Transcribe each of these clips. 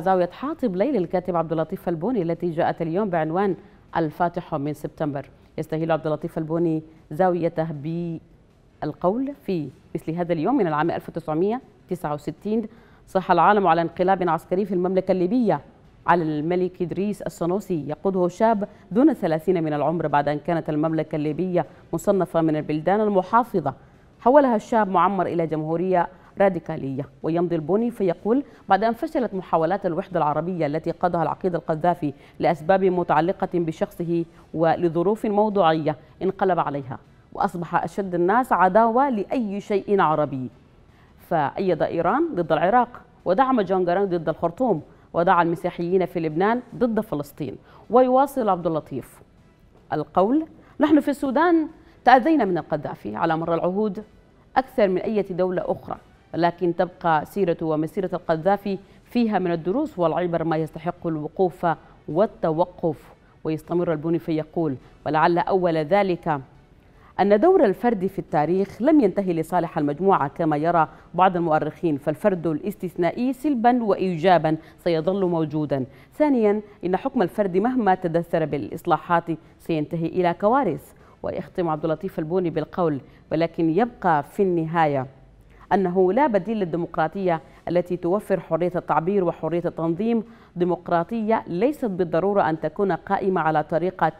زاوية حاطب ليل الكاتب عبد اللطيف البوني التي جاءت اليوم بعنوان الفاتح من سبتمبر يستهل عبد اللطيف البوني زاويته بالقول في مثل هذا اليوم من العام 1969 صح العالم على انقلاب عسكري في المملكة الليبية على الملك إدريس السنوسي يقوده شاب دون ثلاثين من العمر بعد أن كانت المملكة الليبية مصنفة من البلدان المحافظة حولها الشاب معمر إلى جمهورية راديكالية ويمضي البوني فيقول بعد أن فشلت محاولات الوحدة العربية التي قادها العقيد القذافي لأسباب متعلقة بشخصه ولظروف موضوعية انقلب عليها وأصبح أشد الناس عداوة لأي شيء عربي فأيد إيران ضد العراق ودعم جون ضد الخرطوم ودعا المسيحيين في لبنان ضد فلسطين ويواصل عبد اللطيف القول نحن في السودان تأذينا من القذافي على مر العهود أكثر من أي دولة أخرى لكن تبقى سيرة ومسيرة القذافي فيها من الدروس والعبر ما يستحق الوقوف والتوقف ويستمر في يقول ولعل أول ذلك أن دور الفرد في التاريخ لم ينتهي لصالح المجموعة كما يرى بعض المؤرخين فالفرد الاستثنائي سلبا وإيجابا سيظل موجودا ثانيا إن حكم الفرد مهما تدثر بالإصلاحات سينتهي إلى كوارث ويختم عبد اللطيف البوني بالقول ولكن يبقى في النهايه أنه لا بديل للديمقراطية التي توفر حرية التعبير وحرية التنظيم ديمقراطية ليست بالضرورة أن تكون قائمة على طريقة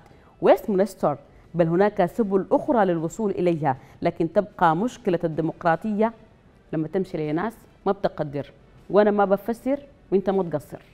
ويستمنستر بل هناك سبل أخرى للوصول إليها لكن تبقى مشكلة الديمقراطية لما تمشي لناس ما بتقدر وأنا ما بفسر وأنت ما تقصر